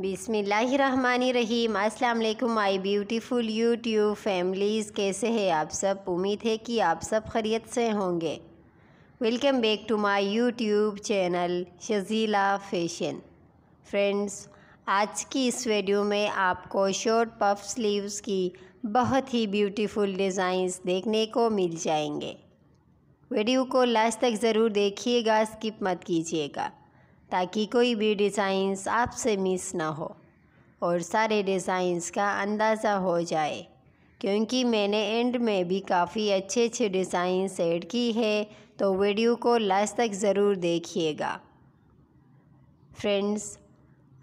बिसमीम अल्लाम my beautiful YouTube families कैसे हैं आप सब उम्मीद है कि आप सब खरीत से होंगे welcome back to my YouTube channel Shajeela fashion friends आज की इस वीडियो में आपको शॉर्ट पफ स्लीव्स की बहुत ही ब्यूटीफुल डिज़ाइंस देखने को मिल जाएंगे वीडियो को लास्ट तक ज़रूर देखिएगा स्किप मत कीजिएगा ताकि कोई भी डिज़ाइंस आपसे मिस ना हो और सारे डिज़ाइंस का अंदाज़ा हो जाए क्योंकि मैंने एंड में भी काफ़ी अच्छे अच्छे डिज़ाइंस ऐड की है तो वीडियो को लास्ट तक ज़रूर देखिएगा फ्रेंड्स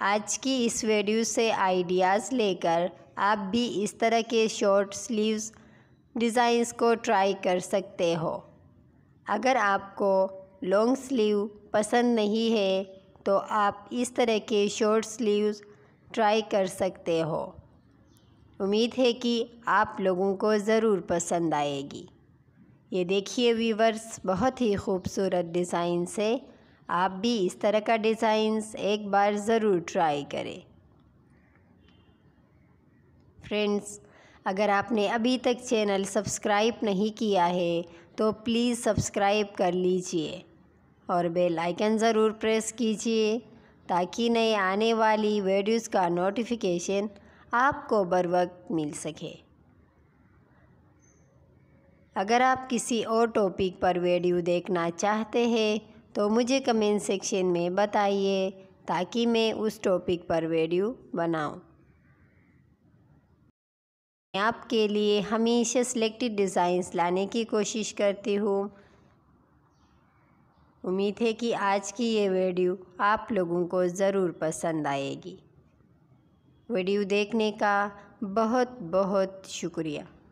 आज की इस वीडियो से आइडियाज़ लेकर आप भी इस तरह के शॉर्ट स्लीव्स डिज़ाइंस को ट्राई कर सकते हो अगर आपको लॉन्ग स्लीव पसंद नहीं है तो आप इस तरह के शॉर्ट स्लीव्स ट्राई कर सकते हो उम्मीद है कि आप लोगों को ज़रूर पसंद आएगी ये देखिए वीवर्स बहुत ही खूबसूरत डिज़ाइन से आप भी इस तरह का डिज़ाइंस एक बार ज़रूर ट्राई करें फ्रेंड्स अगर आपने अभी तक चैनल सब्सक्राइब नहीं किया है तो प्लीज़ सब्सक्राइब कर लीजिए और बेल आइकन ज़रूर प्रेस कीजिए ताकि नई आने वाली वीडियोस का नोटिफिकेशन आपको बर वक्त मिल सके अगर आप किसी और टॉपिक पर वीडियो देखना चाहते हैं तो मुझे कमेंट सेक्शन में बताइए ताकि मैं उस टॉपिक पर वीडियो बनाऊं। मैं आपके लिए हमेशा सिलेक्टेड डिज़ाइंस लाने की कोशिश करती हूँ उम्मीद है कि आज की ये वीडियो आप लोगों को ज़रूर पसंद आएगी वीडियो देखने का बहुत बहुत शुक्रिया